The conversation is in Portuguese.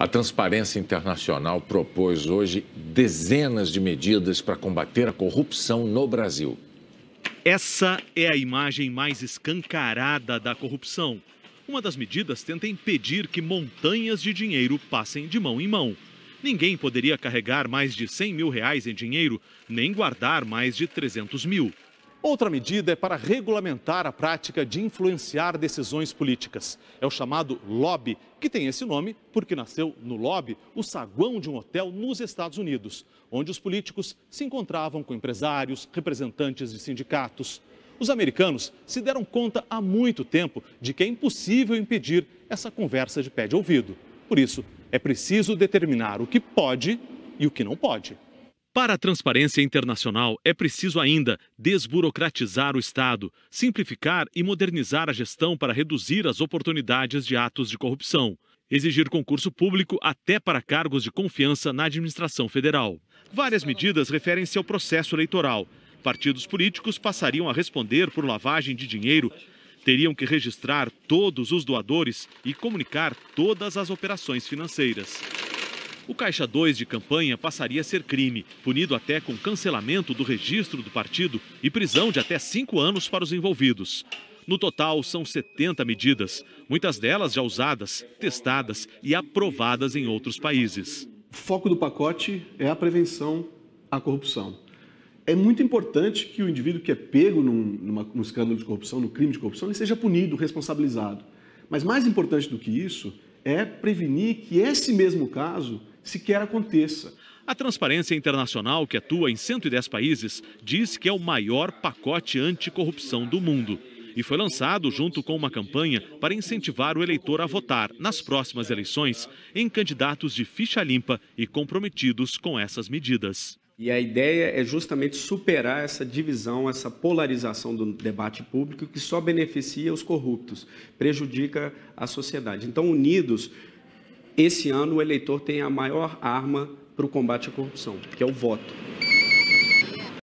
A Transparência Internacional propôs hoje dezenas de medidas para combater a corrupção no Brasil. Essa é a imagem mais escancarada da corrupção. Uma das medidas tenta impedir que montanhas de dinheiro passem de mão em mão. Ninguém poderia carregar mais de 100 mil reais em dinheiro, nem guardar mais de 300 mil. Outra medida é para regulamentar a prática de influenciar decisões políticas. É o chamado lobby, que tem esse nome porque nasceu no lobby, o saguão de um hotel nos Estados Unidos, onde os políticos se encontravam com empresários, representantes de sindicatos. Os americanos se deram conta há muito tempo de que é impossível impedir essa conversa de pé de ouvido. Por isso, é preciso determinar o que pode e o que não pode. Para a transparência internacional, é preciso ainda desburocratizar o Estado, simplificar e modernizar a gestão para reduzir as oportunidades de atos de corrupção, exigir concurso público até para cargos de confiança na administração federal. Várias medidas referem-se ao processo eleitoral. Partidos políticos passariam a responder por lavagem de dinheiro, teriam que registrar todos os doadores e comunicar todas as operações financeiras. O Caixa 2 de campanha passaria a ser crime, punido até com cancelamento do registro do partido e prisão de até cinco anos para os envolvidos. No total, são 70 medidas, muitas delas já usadas, testadas e aprovadas em outros países. O foco do pacote é a prevenção à corrupção. É muito importante que o indivíduo que é pego num, numa, num escândalo de corrupção, no crime de corrupção, ele seja punido, responsabilizado. Mas mais importante do que isso é prevenir que esse mesmo caso sequer aconteça. A Transparência Internacional, que atua em 110 países, diz que é o maior pacote anticorrupção do mundo e foi lançado junto com uma campanha para incentivar o eleitor a votar nas próximas eleições em candidatos de ficha limpa e comprometidos com essas medidas. E a ideia é justamente superar essa divisão, essa polarização do debate público que só beneficia os corruptos, prejudica a sociedade. Então, unidos, esse ano o eleitor tem a maior arma para o combate à corrupção, que é o voto.